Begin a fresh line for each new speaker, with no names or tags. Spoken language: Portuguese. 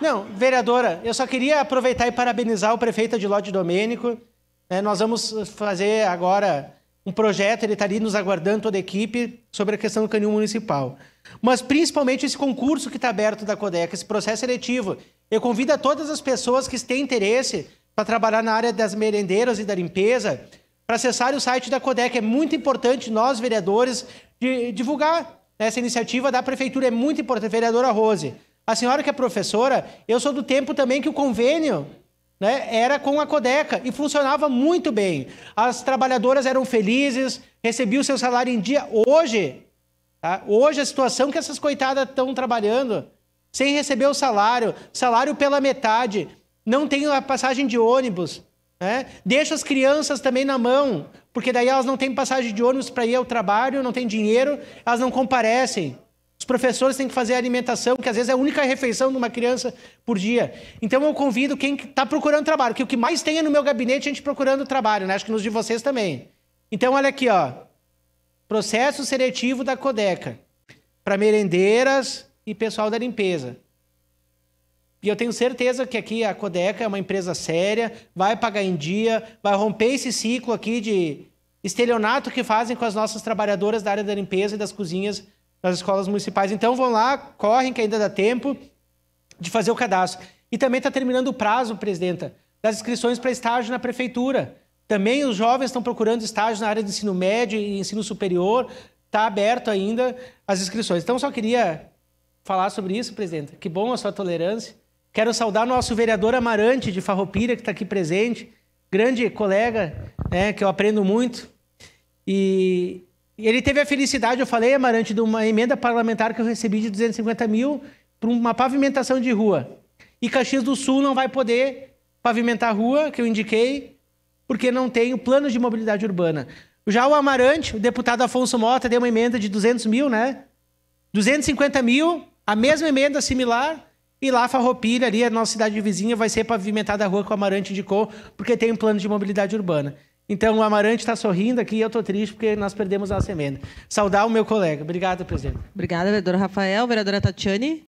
Não, vereadora, eu só queria aproveitar e parabenizar o prefeito de Lodi Domênico. É, nós vamos fazer agora um projeto, ele está ali nos aguardando, toda a equipe, sobre a questão do canil municipal. Mas principalmente esse concurso que está aberto da Codeca, esse processo seletivo. Eu convido a todas as pessoas que têm interesse para trabalhar na área das merendeiras e da limpeza para acessar o site da Codeca. É muito importante nós, vereadores, divulgar essa iniciativa da Prefeitura. É muito importante, vereadora Rose. A senhora que é professora, eu sou do tempo também que o convênio né, era com a Codeca e funcionava muito bem. As trabalhadoras eram felizes, recebiam seu salário em dia. Hoje, tá? hoje a situação que essas coitadas estão trabalhando, sem receber o salário, salário pela metade, não tem a passagem de ônibus, né? deixa as crianças também na mão, porque daí elas não têm passagem de ônibus para ir ao trabalho, não têm dinheiro, elas não comparecem professores têm que fazer a alimentação, que às vezes é a única refeição de uma criança por dia. Então eu convido quem está procurando trabalho, que o que mais tem é no meu gabinete a gente procurando trabalho, né? Acho que nos de vocês também. Então olha aqui, ó. Processo seletivo da Codeca para merendeiras e pessoal da limpeza. E eu tenho certeza que aqui a Codeca é uma empresa séria, vai pagar em dia, vai romper esse ciclo aqui de estelionato que fazem com as nossas trabalhadoras da área da limpeza e das cozinhas nas escolas municipais. Então vão lá, correm que ainda dá tempo de fazer o cadastro. E também está terminando o prazo, presidenta, das inscrições para estágio na prefeitura. Também os jovens estão procurando estágio na área de ensino médio e ensino superior. Está aberto ainda as inscrições. Então só queria falar sobre isso, presidenta. Que bom a sua tolerância. Quero saudar nosso vereador Amarante de Farroupilha, que está aqui presente. Grande colega, né, que eu aprendo muito. E, e ele teve a felicidade, eu falei, Amarante, de uma emenda parlamentar que eu recebi de 250 mil para uma pavimentação de rua. E Caxias do Sul não vai poder pavimentar a rua, que eu indiquei, porque não tem o plano de mobilidade urbana. Já o Amarante, o deputado Afonso Mota, deu uma emenda de 200 mil, né? 250 mil, a mesma emenda similar, e lá Farroupilha, ali a nossa cidade vizinha, vai ser pavimentada a rua que o Amarante indicou, porque tem um plano de mobilidade urbana. Então, o Amarante está sorrindo aqui e eu estou triste porque nós perdemos nossa emenda. Saudar o meu colega. Obrigado, presidente. Obrigada, vereador Rafael. Vereadora Tatiane.